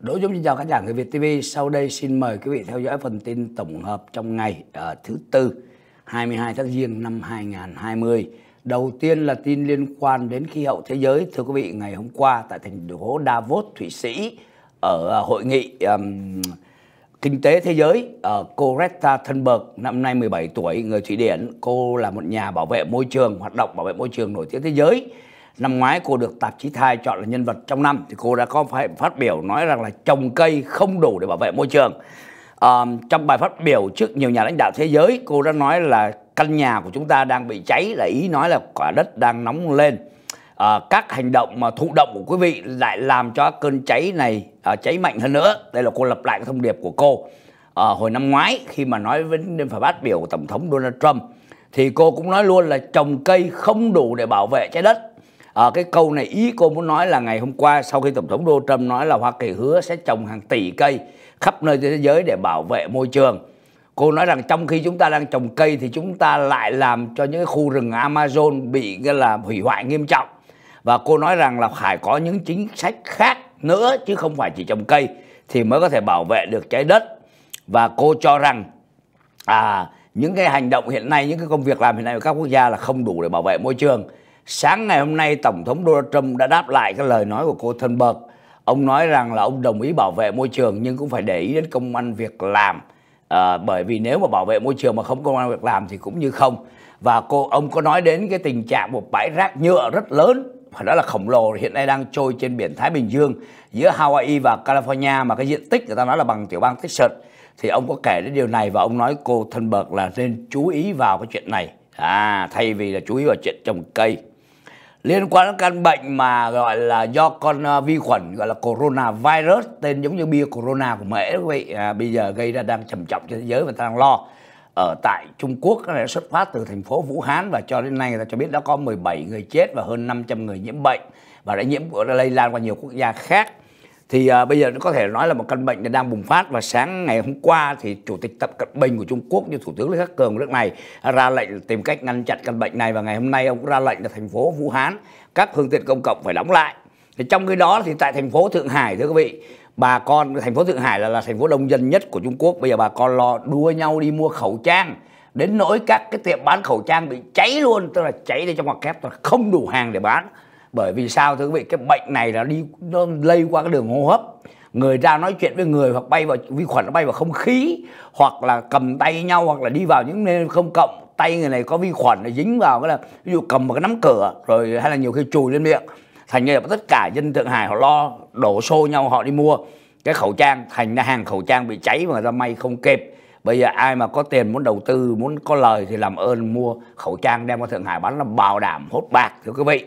Đỗ Dũng xin chào khán giả người Việt TV. Sau đây xin mời quý vị theo dõi phần tin tổng hợp trong ngày uh, thứ tư 22 tháng Giêng năm 2020. Đầu tiên là tin liên quan đến khí hậu thế giới. Thưa quý vị, ngày hôm qua tại thành phố Davos, Thụy Sĩ ở ờ, hội nghị um, Kinh tế thế giới ờ, cô Greta Thunberg, năm nay 17 tuổi, người Thụy Điển. Cô là một nhà bảo vệ môi trường, hoạt động bảo vệ môi trường nổi tiếng thế giới. Năm ngoái cô được tạp chí Thai chọn là nhân vật trong năm thì cô đã có phải phát biểu nói rằng là trồng cây không đủ để bảo vệ môi trường. À, trong bài phát biểu trước nhiều nhà lãnh đạo thế giới, cô đã nói là căn nhà của chúng ta đang bị cháy là ý nói là quả đất đang nóng lên à, các hành động mà thụ động của quý vị lại làm cho cơn cháy này à, cháy mạnh hơn nữa đây là cô lặp lại cái thông điệp của cô à, hồi năm ngoái khi mà nói với nên phải phát biểu của tổng thống Donald Trump thì cô cũng nói luôn là trồng cây không đủ để bảo vệ trái đất à, cái câu này ý cô muốn nói là ngày hôm qua sau khi tổng thống Donald Trump nói là Hoa Kỳ hứa sẽ trồng hàng tỷ cây khắp nơi trên thế giới để bảo vệ môi trường cô nói rằng trong khi chúng ta đang trồng cây thì chúng ta lại làm cho những khu rừng Amazon bị là hủy hoại nghiêm trọng và cô nói rằng là phải có những chính sách khác nữa chứ không phải chỉ trồng cây thì mới có thể bảo vệ được trái đất và cô cho rằng à những cái hành động hiện nay những cái công việc làm hiện nay của các quốc gia là không đủ để bảo vệ môi trường sáng ngày hôm nay tổng thống Donald Trump đã đáp lại cái lời nói của cô Thunberg ông nói rằng là ông đồng ý bảo vệ môi trường nhưng cũng phải để ý đến công an việc làm à, bởi vì nếu mà bảo vệ môi trường mà không công an việc làm thì cũng như không và cô ông có nói đến cái tình trạng một bãi rác nhựa rất lớn mà đã là khổng lồ hiện nay đang trôi trên biển Thái Bình Dương giữa Hawaii và California mà cái diện tích người ta nói là bằng tiểu bang Texas thì ông có kể đến điều này và ông nói cô thân bậc là nên chú ý vào cái chuyện này à thay vì là chú ý vào chuyện trồng cây liên quan đến căn bệnh mà gọi là do con à, vi khuẩn gọi là corona virus tên giống như bia corona của Mỹ quý vị à, bây giờ gây ra đang trầm trọng trên thế giới và ta đang lo ở tại Trung Quốc là xuất phát từ thành phố Vũ Hán và cho đến nay người ta cho biết đã có 17 người chết và hơn 500 người nhiễm bệnh và đã nhiễm đã lây lan qua nhiều quốc gia khác. Thì à, bây giờ nó có thể nói là một căn bệnh đang bùng phát và sáng ngày hôm qua thì Chủ tịch Tập Cận Bình của Trung Quốc như Thủ tướng Lý Khắc Cường của nước này ra lệnh tìm cách ngăn chặn căn bệnh này và ngày hôm nay ông cũng ra lệnh là thành phố Vũ Hán các phương tiện công cộng phải đóng lại. Thì trong cái đó thì tại thành phố Thượng Hải thưa quý vị bà con thành phố thượng hải là là thành phố đông dân nhất của trung quốc bây giờ bà con lo đua nhau đi mua khẩu trang đến nỗi các cái tiệm bán khẩu trang bị cháy luôn tức là cháy đi trong ngoặc kép là không đủ hàng để bán bởi vì sao thưa quý vị cái bệnh này là đi nó lây qua cái đường hô hấp người ra nói chuyện với người hoặc bay vào vi khuẩn nó bay vào không khí hoặc là cầm tay nhau hoặc là đi vào những nơi không cộng tay người này có vi khuẩn nó dính vào cái là ví dụ cầm một cái nắm cửa rồi hay là nhiều khi chùi lên miệng thành ra tất cả dân thượng hải họ lo đổ xô nhau họ đi mua cái khẩu trang thành ra hàng khẩu trang bị cháy mà ra may không kịp bây giờ ai mà có tiền muốn đầu tư muốn có lời thì làm ơn mua khẩu trang đem qua thượng hải bán là bảo đảm hốt bạc thưa quý vị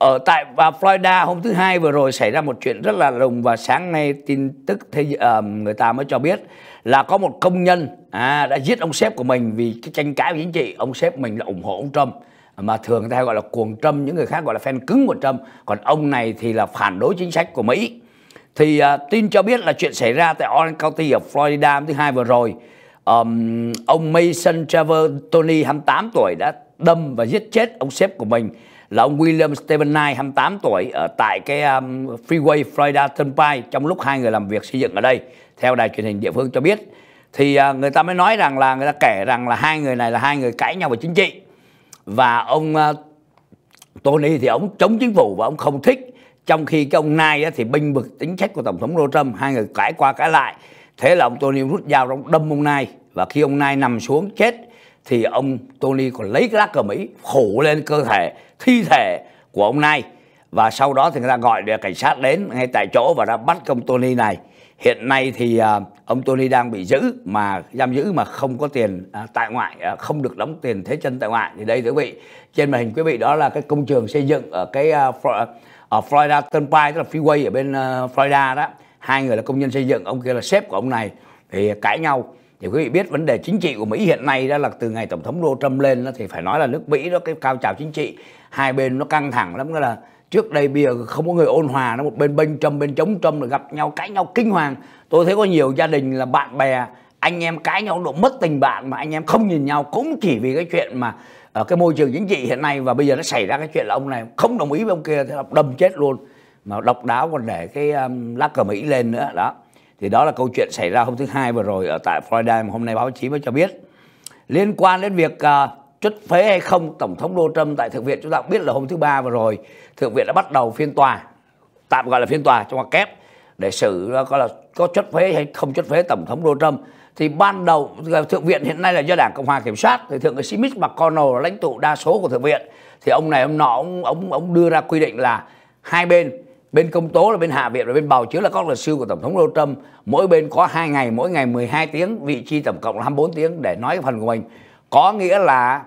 ở tại và Florida hôm thứ hai vừa rồi xảy ra một chuyện rất là rùng và sáng nay tin tức thế, uh, người ta mới cho biết là có một công nhân à, đã giết ông sếp của mình vì cái tranh cãi với chính trị ông sếp mình là ủng hộ ông Trump mà thường người ta gọi là cuồng trâm, những người khác gọi là fan cứng của trâm, còn ông này thì là phản đối chính sách của Mỹ thì uh, tin cho biết là chuyện xảy ra tại Orange County ở Florida thứ hai vừa rồi um, ông Mason Trevor Tony 28 tuổi đã đâm và giết chết ông sếp của mình là ông William Stephen Knight 28 tuổi ở tại cái um, freeway Florida Turnpike trong lúc hai người làm việc xây dựng ở đây theo đài truyền hình địa phương cho biết thì uh, người ta mới nói rằng là người ta kể rằng là hai người này là hai người cãi nhau về chính trị và ông ờ, Tony thì ông chống chính phủ và ông không thích trong khi cái ông Nai thì binh vực tính cách của tổng thống Donald Trump hai người cãi qua cãi lại thế là ông Tony rút dao ông đâm ông Nai và khi ông Nai nằm xuống chết thì ông Tony còn lấy cái lá cờ Mỹ phủ lên cơ thể thi thể của ông Nai và sau đó thì người ta gọi được cảnh sát đến ngay tại chỗ và đã bắt công Tony này hiện nay thì à, ông Tony đang bị giữ mà giam giữ mà không có tiền à, tại ngoại à, không được đóng tiền thế chân tại ngoại thì đây quý vị trên màn hình quý vị đó là cái công trường xây dựng ở cái ở Florida Turnpike tức là freeway ở bên Florida đó hai người là công nhân xây dựng ông kia là sếp của ông này thì cãi nhau thì quý vị biết vấn đề chính trị của Mỹ hiện nay đó là từ ngày tổng thống Donald Trump lên đó thì phải nói là nước Mỹ đó cái cao trào chính trị hai bên nó căng thẳng lắm đó là trước đây bây giờ không có người ôn hòa nó một bên bên trong bên chống trong rồi gặp nhau cãi nhau kinh hoàng tôi thấy có nhiều gia đình là bạn bè anh em cãi nhau độ mất tình bạn mà anh em không nhìn nhau cũng chỉ vì cái chuyện mà ở ờ, cái môi trường chính trị hiện nay và bây giờ nó xảy ra cái chuyện là ông này không đồng ý với ông kia thì đâm chết luôn mà độc đáo còn để cái um, lá cờ Mỹ lên nữa đó thì đó là câu chuyện xảy ra hôm thứ hai vừa rồi ở tại Florida mà hôm nay báo chí mới cho biết liên quan đến việc uh, trút phế hay không tổng thống Donald Trump tại thượng viện chúng ta cũng biết là hôm thứ ba vừa rồi thượng viện đã bắt đầu phiên tòa tạm gọi là phiên tòa trong ngoặc kép để xử có là có chất phế hay không chất phế tổng thống Donald Trump thì ban đầu ờ, thượng viện hiện nay là do đảng cộng hòa kiểm soát thì thượng nghị sĩ Mitch McConnell là lãnh tụ đa số của thượng viện thì ông này ông nọ ông ông ông đưa ra quy định là hai bên bên công tố là bên hạ viện và bên bào chứa là các luật sư của tổng thống Donald Trump mỗi bên có hai ngày mỗi ngày 12 tiếng vị trí tổng cộng là 24 tiếng để nói cái phần của mình có nghĩa là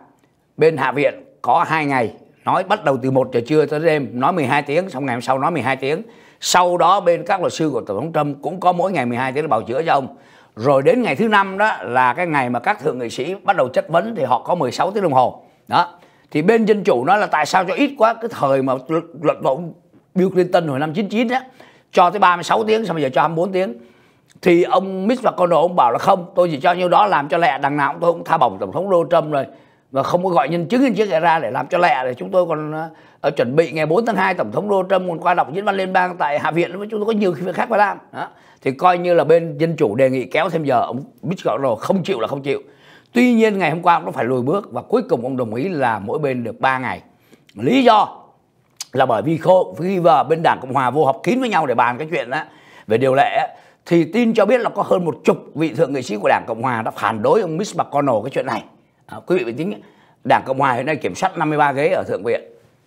bên Hạ viện có hai ngày nói bắt đầu từ 1 giờ trưa tới đêm nói 12 tiếng xong ngày hôm sau nói 12 tiếng sau đó bên các luật sư của tổng thống Trump cũng có mỗi ngày 12 tiếng để bào chữa cho ông rồi đến ngày thứ năm đó là cái ngày mà các thượng nghị sĩ bắt đầu chất vấn thì họ có 16 tiếng đồng hồ đó thì bên dân chủ nói là tại sao cho ít quá cái thời mà luật, luật bộ Bill Clinton hồi năm 99 á cho tới 36 tiếng xong bây giờ cho 24 tiếng thì ông Mitch và con ông bảo là không tôi chỉ cho nhiêu đó làm cho lẹ đằng nào tôi cũng tha bổng tổng thống Donald Trump rồi và không có gọi nhân chứng lên chiếc ra để làm cho lẹ để chúng tôi còn ở ờ, ờ, chuẩn bị ngày 4 tháng 2 tổng thống Donald Trump còn qua đọc diễn văn liên bang tại Hạ viện chúng tôi có nhiều việc khác phải làm đó. thì coi như là bên dân chủ đề nghị kéo thêm giờ ông Mitch McConnell không chịu là không chịu tuy nhiên ngày hôm qua ông nó phải lùi bước và cuối cùng ông đồng ý là mỗi bên được 3 ngày lý do là bởi vì khô khi vào bên đảng cộng hòa vô họp kín với nhau để bàn cái chuyện đó về điều lệ thì tin cho biết là có hơn một chục vị thượng nghị sĩ của đảng cộng hòa đã phản đối ông Mitch McConnell cái chuyện này À, quý vị và chính đảng cộng hòa hiện nay kiểm soát 53 ghế ở thượng viện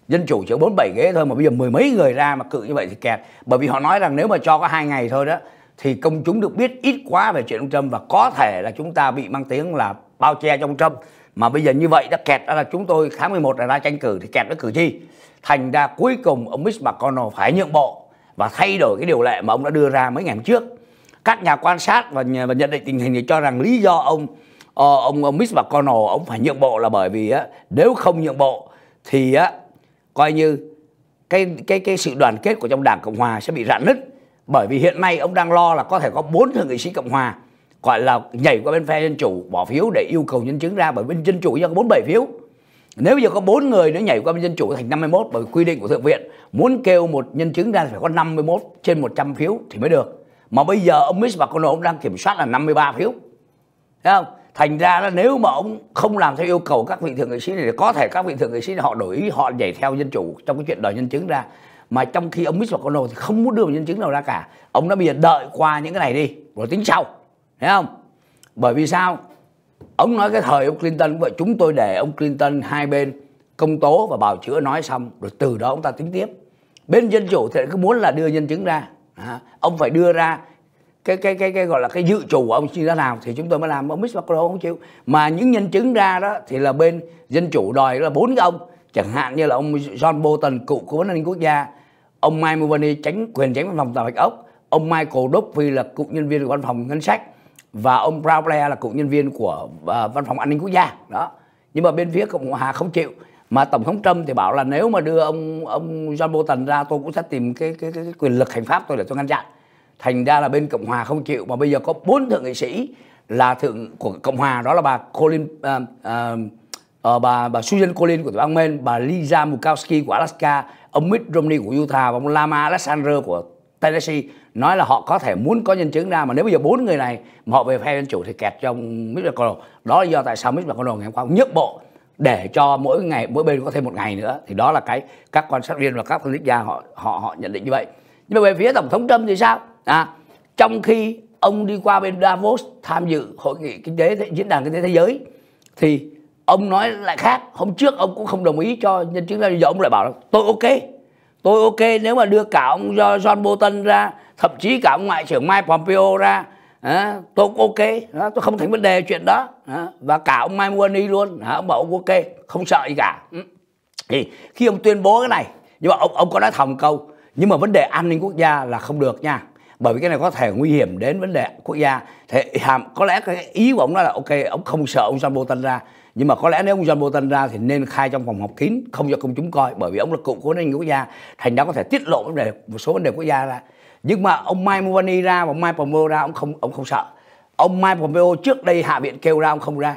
dân chủ chỉ 47 ghế thôi mà bây giờ mười mấy người ra mà cự như vậy thì kẹt bởi vì họ nói rằng nếu mà cho có hai ngày thôi đó thì công chúng được biết ít quá về chuyện ông Trump và có thể là chúng ta bị mang tiếng là bao che trong Trump mà bây giờ như vậy đã kẹt đó là chúng tôi tháng 11 là ra tranh cử thì kẹt với cử tri thành ra cuối cùng ông Mitch McConnell phải nhượng bộ và thay đổi cái điều lệ mà ông đã đưa ra mấy ngày trước các nhà quan sát và, nhà, và nhận định tình hình thì cho rằng lý do ông Ờ, ông ông Mitch McConnell ông phải nhượng bộ là bởi vì á nếu không nhượng bộ thì á coi như cái cái cái sự đoàn kết của trong Đảng Cộng hòa sẽ bị rạn nứt bởi vì hiện nay ông đang lo là có thể có bốn thượng nghị sĩ Cộng hòa gọi là nhảy qua bên phe dân chủ bỏ phiếu để yêu cầu nhân chứng ra bởi bên dân chủ giờ có bảy phiếu. Nếu bây giờ có bốn người nữa nhảy qua bên dân chủ thành 51 bởi quy định của thượng viện muốn kêu một nhân chứng ra phải có 51 trên 100 phiếu thì mới được. Mà bây giờ ông Mitch McConnell ông đang kiểm soát là 53 phiếu. Thấy không? thành ra là nếu mà ông không làm theo yêu cầu các vị thượng nghị sĩ này thì có thể các vị thượng nghị sĩ này họ đổi ý họ nhảy theo dân chủ trong cái chuyện đòi nhân chứng ra mà trong khi ông Mitch McConnell thì không muốn đưa một nhân chứng nào ra cả ông đã bây giờ đợi qua những cái này đi rồi tính sau thấy không bởi vì sao ông nói cái thời ông Clinton vậy chúng tôi để ông Clinton hai bên công tố và bào chữa nói xong rồi từ đó ông ta tính tiếp bên dân chủ thì cứ muốn là đưa nhân chứng ra ông phải đưa ra cái cái cái cái gọi là cái dự trù của ông như ra nào thì chúng tôi mới làm ông Mitch McConnell không chịu mà những nhân chứng ra đó thì là bên dân chủ đòi là bốn cái ông chẳng hạn như là ông John Bolton cựu cố vấn an ninh quốc gia ông Mike Mulvaney tránh quyền tránh văn phòng tòa bạch ốc ông Michael Duffy là cựu nhân viên của văn phòng ngân sách và ông Brown Blair là cựu nhân viên của uh, văn phòng an ninh quốc gia đó nhưng mà bên phía cộng hòa không chịu mà tổng thống trump thì bảo là nếu mà đưa ông ông john bolton ra tôi cũng sẽ tìm cái cái, cái, cái quyền lực hành pháp tôi để tôi ngăn chặn thành ra là bên cộng hòa không chịu mà bây giờ có bốn thượng nghị sĩ là thượng của cộng hòa đó là bà Colin uh, uh, uh, bà bà Susan Collins của tiểu bang Maine bà Lisa Murkowski của Alaska ông Mitt Romney của Utah và ông Lama Alexander của Tennessee nói là họ có thể muốn có nhân chứng ra mà nếu bây giờ bốn người này mà họ về phe dân chủ thì kẹt trong Mitch McConnell đó là do tại sao Mitch McConnell ngày hôm qua nhức bộ để cho mỗi ngày mỗi bên có thêm một ngày nữa thì đó là cái các quan sát viên và các phân tích gia họ họ họ nhận định như vậy nhưng mà về phía tổng thống Trump thì sao à, trong khi ông đi qua bên Davos tham dự hội nghị kinh tế diễn đàn kinh tế thế giới thì ông nói lại khác hôm trước ông cũng không đồng ý cho nhân chứng ra giờ ông lại bảo là tôi ok tôi ok nếu mà đưa cả ông John Bolton ra thậm chí cả ông ngoại trưởng Mike Pompeo ra à, tôi cũng ok à, tôi không thành vấn đề chuyện đó à, và cả ông Mike Mulvaney luôn à, ông bảo ông ok không sợ gì cả ừ. thì khi ông tuyên bố cái này nhưng mà ông ông có nói thầm câu nhưng mà vấn đề an ninh quốc gia là không được nha bởi vì cái này có thể nguy hiểm đến vấn đề quốc gia thế hàm có lẽ cái ý của ông đó là ok ông không sợ ông John Bolton ra nhưng mà có lẽ nếu ông John Bolton ra thì nên khai trong phòng học kín không cho công chúng coi bởi vì ông là cựu cố vấn quốc gia thành ra có thể tiết lộ vấn đề một số vấn đề quốc gia ra nhưng mà ông Mike Mulvaney ra và ông Mike Pompeo ra ông không ông không sợ ông Mike Pompeo trước đây hạ viện kêu ra ông không ra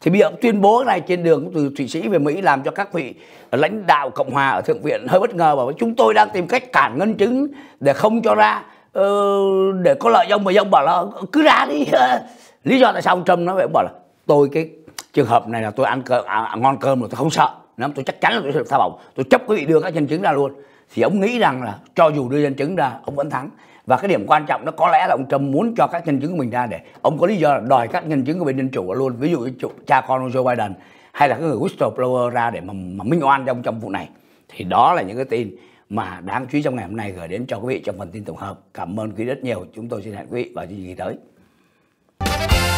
thì bây giờ ông tuyên bố này trên đường từ thụy sĩ về mỹ làm cho các vị lãnh đạo cộng hòa ở thượng viện hơi bất ngờ bảo chúng tôi đang tìm cách cản ngân chứng để không cho ra Ờ, để có lợi cho ông bà ông bảo là cứ ra đi lý do tại sao ông trump nói vậy ông bảo là tôi cái trường hợp này là tôi ăn cơm à, ngon cơm rồi tôi không sợ lắm tôi chắc chắn là tôi sẽ được tha bổng tôi chấp quý vị đưa các nhân chứng ra luôn thì ông nghĩ rằng là cho dù đưa nhân chứng ra ông vẫn thắng và cái điểm quan trọng đó có lẽ là ông Trump muốn cho các nhân chứng của mình ra để ông có lý do là đòi các nhân chứng của bên dân chủ luôn ví dụ như cha con ông Joe Biden hay là cái người whistleblower ra để mà, mà minh oan trong trong vụ này thì đó là những cái tin mà đáng chú ý trong ngày hôm nay gửi đến cho quý vị trong phần tin tổng hợp. Cảm ơn quý rất nhiều. Chúng tôi xin hẹn quý vị vào chương trình tới.